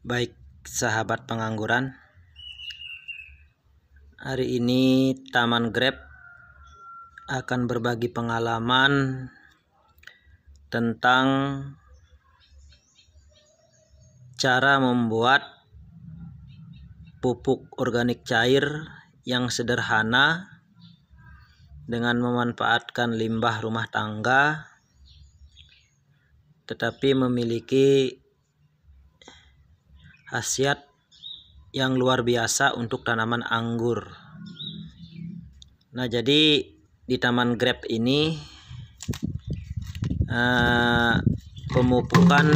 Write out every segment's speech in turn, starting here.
Baik sahabat pengangguran Hari ini Taman Grab akan berbagi pengalaman tentang cara membuat pupuk organik cair yang sederhana dengan memanfaatkan limbah rumah tangga tetapi memiliki khasiat yang luar biasa untuk tanaman anggur. Nah, jadi di taman grape ini uh, pemupukan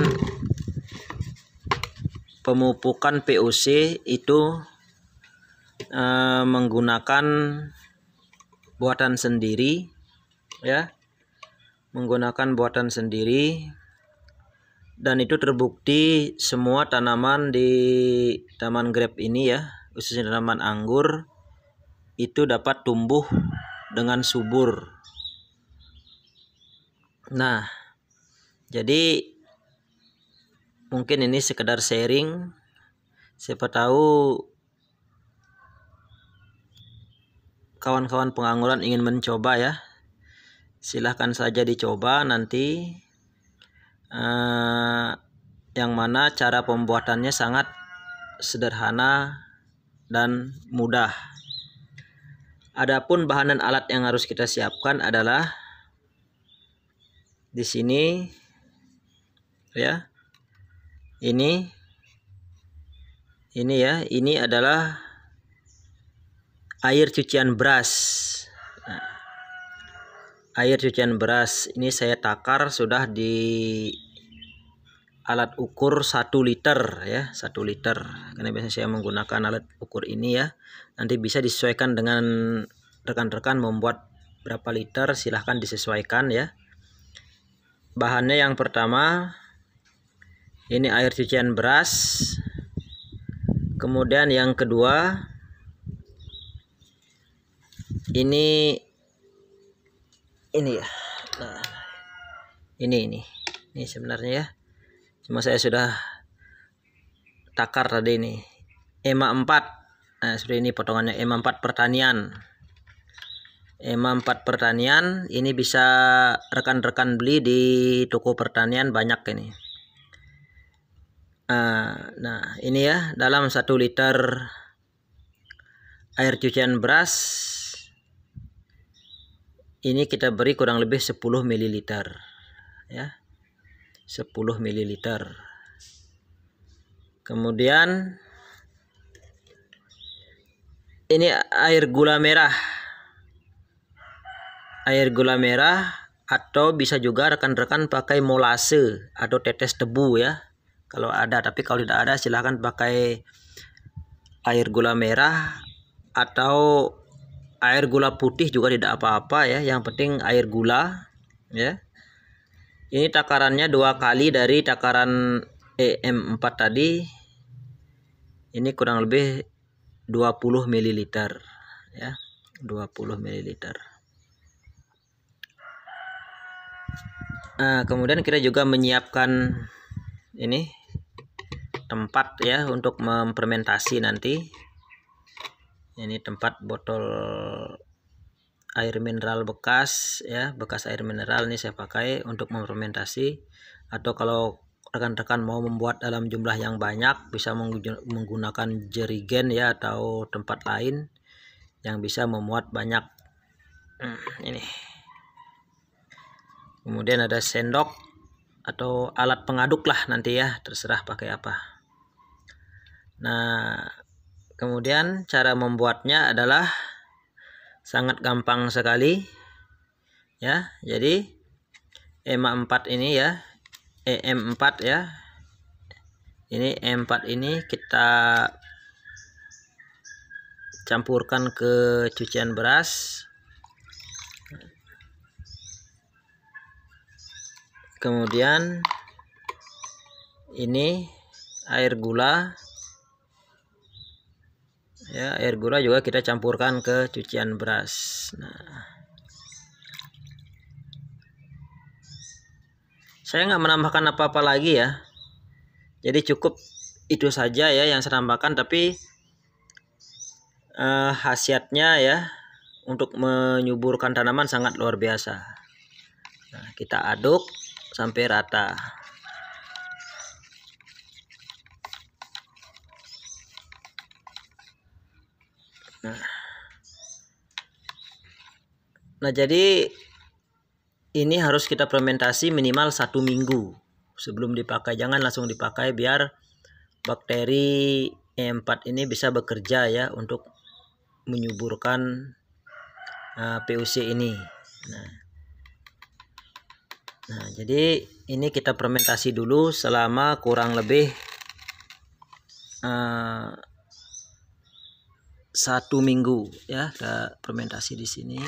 pemupukan POC itu uh, menggunakan buatan sendiri ya menggunakan buatan sendiri dan itu terbukti semua tanaman di taman grape ini ya khususnya tanaman anggur itu dapat tumbuh dengan subur nah jadi mungkin ini sekedar sharing siapa tahu kawan-kawan pengangguran ingin mencoba ya silahkan saja dicoba nanti Eh, yang mana cara pembuatannya sangat sederhana dan mudah. Adapun bahan dan alat yang harus kita siapkan adalah di sini ya. Ini ini ya, ini adalah air cucian beras air cucian beras ini saya takar sudah di alat ukur 1 liter ya 1 liter karena biasanya saya menggunakan alat ukur ini ya nanti bisa disesuaikan dengan rekan-rekan membuat berapa liter silahkan disesuaikan ya bahannya yang pertama ini air cucian beras kemudian yang kedua ini ini ya nah ini ini ini sebenarnya ya cuma saya sudah takar tadi ini e EMA 4 nah seperti ini potongannya e EMA 4 pertanian e EMA 4 pertanian ini bisa rekan-rekan beli di toko pertanian banyak ini ah, nah, ini ya dalam satu liter air cucian beras ini kita beri kurang lebih 10 ml ya 10 ml kemudian ini air gula merah air gula merah atau bisa juga rekan-rekan pakai molase atau tetes tebu ya kalau ada tapi kalau tidak ada silahkan pakai air gula merah atau air gula putih juga tidak apa-apa ya yang penting air gula ya ini takarannya dua kali dari takaran e EM4 tadi ini kurang lebih 20 ml ya 20 ml nah, kemudian kita juga menyiapkan ini tempat ya untuk mempermentasi nanti ini tempat botol air mineral bekas ya bekas air mineral ini saya pakai untuk memfermentasi atau kalau rekan-rekan mau membuat dalam jumlah yang banyak bisa menggunakan jerigen ya atau tempat lain yang bisa memuat banyak hmm, ini kemudian ada sendok atau alat pengaduk lah nanti ya terserah pakai apa nah Kemudian cara membuatnya adalah sangat gampang sekali. Ya, jadi e em 4 ini ya, e EM4 ya. Ini e EM4 ini kita campurkan ke cucian beras. Kemudian ini air gula ya air gula juga kita campurkan ke cucian beras nah saya nggak menambahkan apa-apa lagi ya jadi cukup itu saja ya yang saya tambahkan tapi eh, khasiatnya ya untuk menyuburkan tanaman sangat luar biasa nah, kita aduk sampai rata Nah, jadi ini harus kita fermentasi minimal satu minggu sebelum dipakai. Jangan langsung dipakai biar bakteri E4 ini bisa bekerja ya untuk menyuburkan uh, eh, PUC ini. Nah. nah, jadi ini kita fermentasi dulu selama kurang lebih uh, satu minggu ya. Kita fermentasi di sini.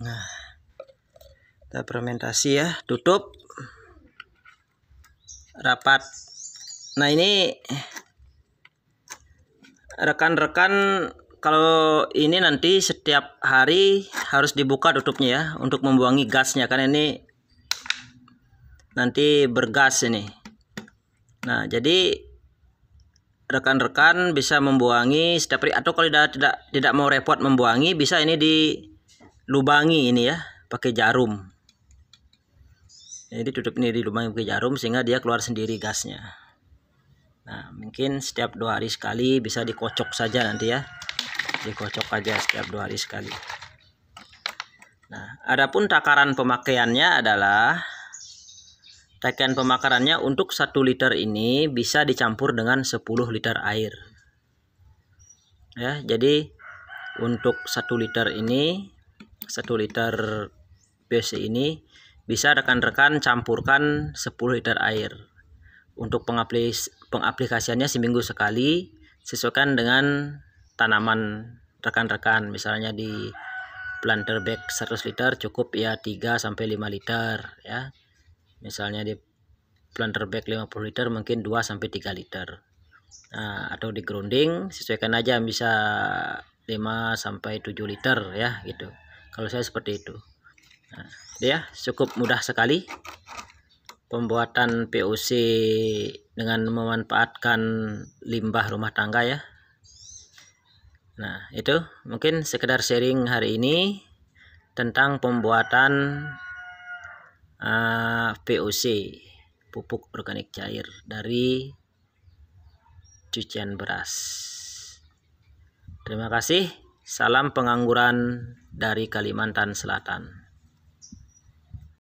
Nah, kita fermentasi ya, tutup rapat. Nah, ini rekan-rekan kalau ini nanti setiap hari harus dibuka tutupnya ya untuk membuangi gasnya karena ini nanti bergas ini. Nah, jadi rekan-rekan bisa membuangi setiap hari atau kalau tidak tidak tidak mau repot membuangi bisa ini di lubangi ini ya pakai jarum jadi tutup ini dilubangi pakai jarum sehingga dia keluar sendiri gasnya nah mungkin setiap dua hari sekali bisa dikocok saja nanti ya dikocok aja setiap dua hari sekali nah adapun takaran pemakaiannya adalah Tagihan pemakarannya untuk 1 liter ini bisa dicampur dengan 10 liter air. Ya, jadi untuk 1 liter ini 1 liter BC ini bisa rekan-rekan campurkan 10 liter air. Untuk pengaplis pengaplikasiannya seminggu sekali sesuaikan dengan tanaman rekan-rekan misalnya di planter bag 100 liter cukup ya 3 sampai 5 liter ya. Misalnya di planter bag 50 liter mungkin 2 sampai 3 liter. Nah, atau di grounding sesuaikan aja bisa 5 sampai 7 liter ya gitu kalau saya seperti itu nah, ya cukup mudah sekali pembuatan POC dengan memanfaatkan limbah rumah tangga ya nah itu mungkin sekedar sharing hari ini tentang pembuatan uh, eh, POC pupuk organik cair dari cucian beras terima kasih Salam pengangguran dari Kalimantan Selatan.